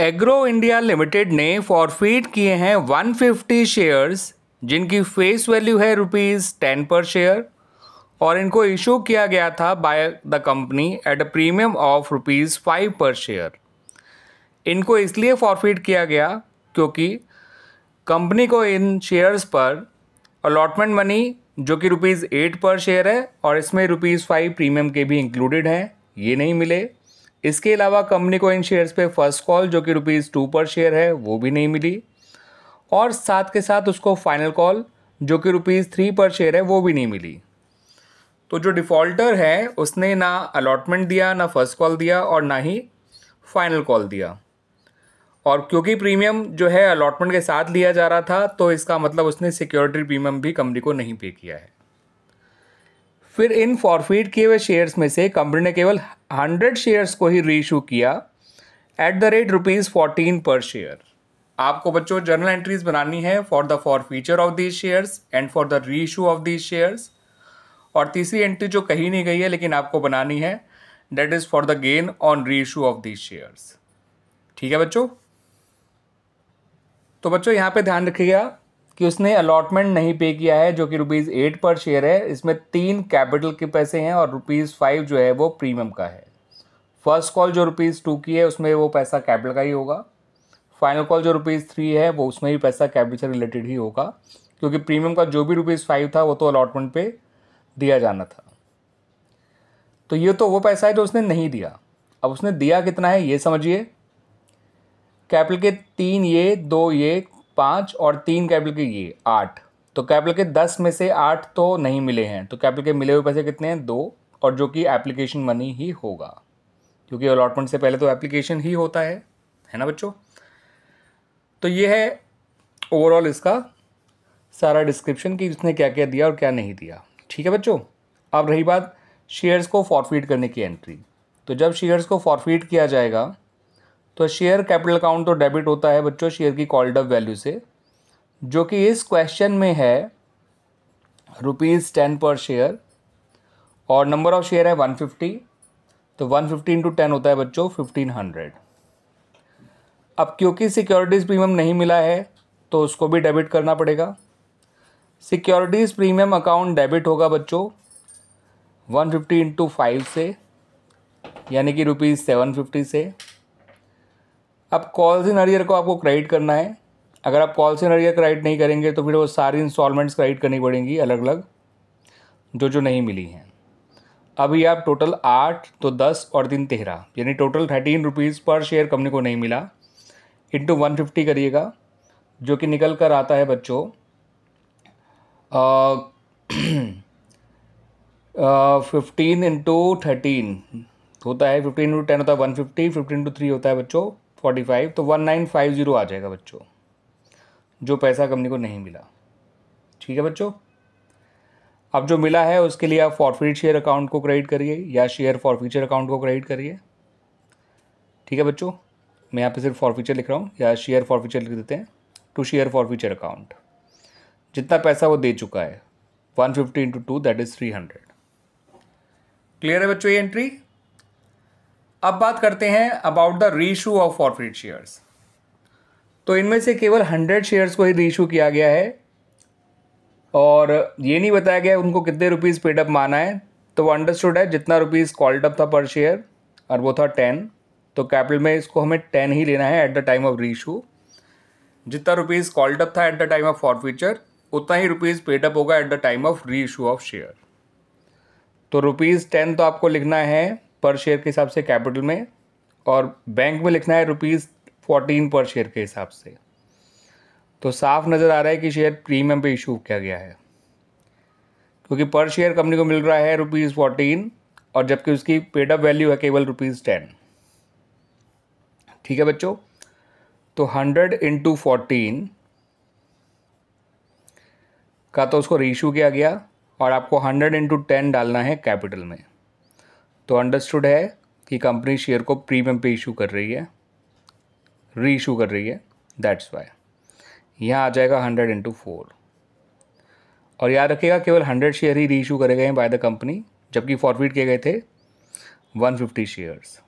agro India limited ने forfeit किए हैं 150 शेयर्स जिनकी फेस वैल्यू है रुपीज़ टेन पर शेयर और इनको इशू किया गया था by the company at a premium of rupees five per share इनको इसलिए फॉरफीड किया गया क्योंकि कंपनी को इन शेयर्स पर अलॉटमेंट मनी जो कि रुपीज़ एट पर शेयर है और इसमें रुपीज़ फाइव प्रीमियम के भी इंक्लूडेड हैं ये नहीं मिले इसके अलावा कंपनी को इन शेयर्स पे फर्स्ट कॉल जो कि रुपीज़ टू पर शेयर है वो भी नहीं मिली और साथ के साथ उसको फाइनल कॉल जो कि रुपीज़ थ्री पर शेयर है वो भी नहीं मिली तो जो डिफ़ॉल्टर है उसने ना अलॉटमेंट दिया ना फर्स्ट कॉल दिया और ना ही फाइनल कॉल दिया और क्योंकि प्रीमियम जो है अलॉटमेंट के साथ लिया जा रहा था तो इसका मतलब उसने सिक्योरिटी प्रीमियम भी कंपनी को नहीं पे किया है फिर इन फॉरफिट किए हुए शेयर्स में से कंपनी ने केवल हंड्रेड शेयर्स को ही रीइशू किया at the rate rupees fourteen per share आपको बच्चों जर्नल एंट्रीज बनानी है for the forfeiture of these shares and for the reissue of these shares और तीसरी एंट्री जो कही नहीं गई है लेकिन आपको बनानी है that is for the gain on reissue of these shares ठीक है बच्चों तो बच्चों यहाँ पे ध्यान रखिएगा कि उसने अलॉटमेंट नहीं पे किया है जो कि रुपीज़ एट पर शेयर है इसमें तीन कैपिटल के पैसे हैं और रुपीज़ फाइव जो है वो प्रीमियम का है फर्स्ट कॉल जो रुपीज़ टू की है उसमें वो पैसा कैपिटल का ही होगा फाइनल कॉल जो रुपीज़ थ्री है वो उसमें भी पैसा कैपिटल से रिलेटेड ही होगा क्योंकि प्रीमियम का जो भी रुपीज़ फाइव था वो तो अलॉटमेंट पे दिया जाना था तो ये तो वो पैसा है जो उसने नहीं दिया अब उसने दिया कितना है ये समझिए कैपिटल के तीन ये दो ये पाँच और तीन कैपिटल के ये आठ तो कैपिटल के दस में से आठ तो नहीं मिले हैं तो कैपिटल के मिले हुए पैसे कितने हैं दो और जो कि एप्लीकेशन मनी ही होगा क्योंकि अलॉटमेंट से पहले तो एप्लीकेशन ही होता है है ना बच्चों तो ये है ओवरऑल इसका सारा डिस्क्रिप्शन कि इसने क्या क्या दिया और क्या नहीं दिया ठीक है बच्चों अब रही बात शेयर्स को फॉरफीड करने की एंट्री तो जब शेयर्स को फॉरफीड किया जाएगा तो शेयर कैपिटल अकाउंट तो डेबिट होता है बच्चों शेयर की कॉल्ड अप वैल्यू से जो कि इस क्वेश्चन में है रुपीज़ टेन पर शेयर और नंबर ऑफ शेयर है वन फिफ्टी तो वन फिफ्टी इंटू टेन होता है बच्चों फिफ्टीन हंड्रेड अब क्योंकि सिक्योरिटीज़ प्रीमियम नहीं मिला है तो उसको भी डेबिट करना पड़ेगा सिक्योरिटीज़ प्रीमियम अकाउंट डेबिट होगा बच्चों वन फिफ्टी इंटू फाइव से यानी कि रुपीज़ सेवन फिफ्टी से अब कॉल्स इन अरियर को आपको क्रेडिट करना है अगर आप कॉल्स इन अरियर क्रेडिट नहीं करेंगे तो फिर वो सारी इंस्टॉलमेंट्स क्रेडिट करनी पड़ेंगी अलग अलग जो जो नहीं मिली हैं अभी आप टोटल आठ तो दस और दिन तेरह यानी total thirteen rupees per share company को नहीं मिला इंटू वन फिफ्टी करिएगा जो कि निकल कर आता है बच्चों फिफ्टीन इंटू थर्टीन होता है फिफ्टीन इंटू टेन होता है one fifty fifteen into three होता है बच्चों फोर्टी फाइव तो वन नाइन फाइव ज़ीरो आ जाएगा बच्चों जो पैसा कंपनी को नहीं मिला ठीक है बच्चों अब जो मिला है उसके लिए आप फॉरफिट शेयर अकाउंट को क्रेडिट करिए या शेयर फॉर फ्यूचर अकाउंट को क्रेडिट करिए ठीक है बच्चों मैं यहाँ पे सिर्फ फॉर फ्यूचर लिख रहा हूँ या शेयर फॉर फ्यूचर लिख देते हैं to share forfeiture account जितना पैसा वो दे चुका है one fifty into two that is three hundred clear है बच्चों ये एंट्री अब बात करते हैं about the reissue of forfeit shares तो इनमें से केवल हंड्रेड शेयर्स को ही रीशू किया गया है और ये नहीं बताया गया उनको कितने रुपीज़ पेडअप माना है तो वो अंडरस्टूड है जितना रुपीज़ अप था पर शेयर और वो था टेन तो कैपिटल में इसको हमें टेन ही लेना है at the time of reissue जितना रुपीज़ अप था at the time of forfeiture उतना ही रुपीज़ पेडअप होगा at the time of reissue of share तो रुपीज़ टेन तो आपको लिखना है पर शेयर के हिसाब से कैपिटल में और बैंक में लिखना है रुपीज़ फोर्टीन पर शेयर के हिसाब से तो साफ नज़र आ रहा है कि शेयर प्रीमियम पे इशू किया गया है क्योंकि पर शेयर कंपनी को मिल रहा है रुपीज़ फोर्टीन और जबकि उसकी पेडअप वैल्यू है केवल रुपीज़ टेन ठीक है बच्चों तो हंड्रेड इंटू फोर्टीन का तो उसको रीशू किया गया और आपको हंड्रेड इंटू टेन डालना है कैपिटल में तो अंडरस्टूड है कि कंपनी शेयर को प्रीमियम पे इशू कर रही है री इशू कर रही है दैट्स वाई यहाँ आ जाएगा हंड्रेड इंटू फोर और याद रखिएगा केवल हंड्रेड शेयर ही री इशू करे गए हैं बाय द कंपनी जबकि फॉरफिट किए गए थे वन फिफ्टी शेयर्स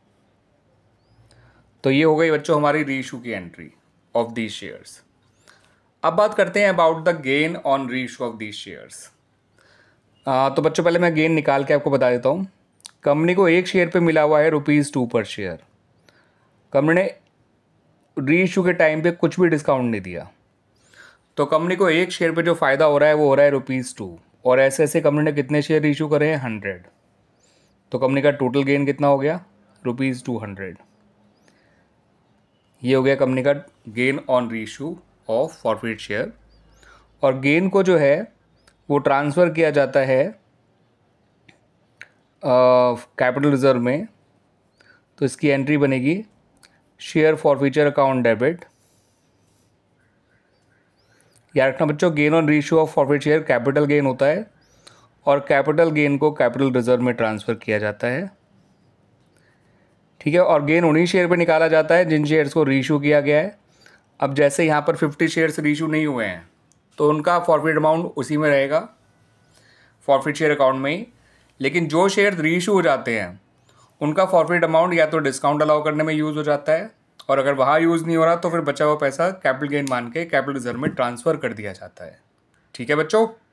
तो ये हो गई बच्चों हमारी री इशू की एंट्री ऑफ दीज शेयर्स अब बात करते हैं about the gain on reissue of these shares तो बच्चों पहले मैं गेन निकाल के आपको बता देता हूँ कंपनी को एक शेयर पे मिला हुआ है rupees two per share company ने री इशू के टाइम पे कुछ भी डिस्काउंट नहीं दिया तो कंपनी को एक शेयर पे जो फ़ायदा हो रहा है वो हो रहा है रुपीज़ टू और ऐसे ऐसे कंपनी ने कितने शेयर इशू करे हैं हंड्रेड तो कंपनी का टोटल गेन कितना हो गया रुपीज़ टू हंड्रेड ये हो गया कंपनी का gain on reissue of forfeit share और गेन को जो है वो ट्रांसफ़र किया जाता है कैपिटल रिजर्व में तो इसकी एंट्री बनेगी share forfeiture account debit याद रखना बच्चों gain on reissue of forfeit share capital gain होता है और कैपिटल गेन को कैपिटल रिजर्व में ट्रांसफ़र किया जाता है ठीक है और गेन उन्हीं शेयर पे निकाला जाता है जिन शेयर्स को रीशू किया गया है अब जैसे यहाँ पर फिफ्टी शेयर्स रीशू नहीं हुए हैं तो उनका फॉरफिट अमाउंट उसी में रहेगा फॉरफिट शेयर अकाउंट में ही लेकिन जो शेयर रीइशू हो जाते हैं उनका फॉरफिट अमाउंट या तो डिस्काउंट अलाउ करने में यूज़ हो जाता है और अगर वहाँ यूज़ नहीं हो रहा तो फिर बचा हुआ पैसा कैपिटल गेन मान के कैपिटल रिजर्व में ट्रांसफ़र कर दिया जाता है ठीक है बच्चों